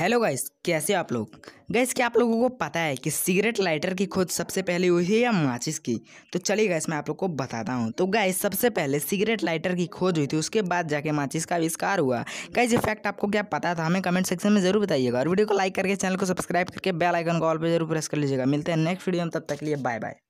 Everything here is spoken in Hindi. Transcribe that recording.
हेलो गाइस कैसे आप लोग गैस क्या आप लोगों को पता है कि सिगरेट लाइटर की खोज सबसे पहले हुई है या माचिस की तो चलिए गैस मैं आप लोग को बताता हूँ तो गैस सबसे पहले सिगरेट लाइटर की खोज हुई थी उसके बाद जाके माचिस का आविष्कार हुआ गैस ये फैक्ट आपको क्या पता था हमें कमेंट सेक्शन में जरूर बताइएगा और वीडियो को लाइक करके चैनल को सब्सक्राइब करके बेल आइकन को ऑल पर जरूर प्रेस कर लीजिएगा मिलते हैं नेक्स्ट वीडियो में तब तक लिए बाय बाय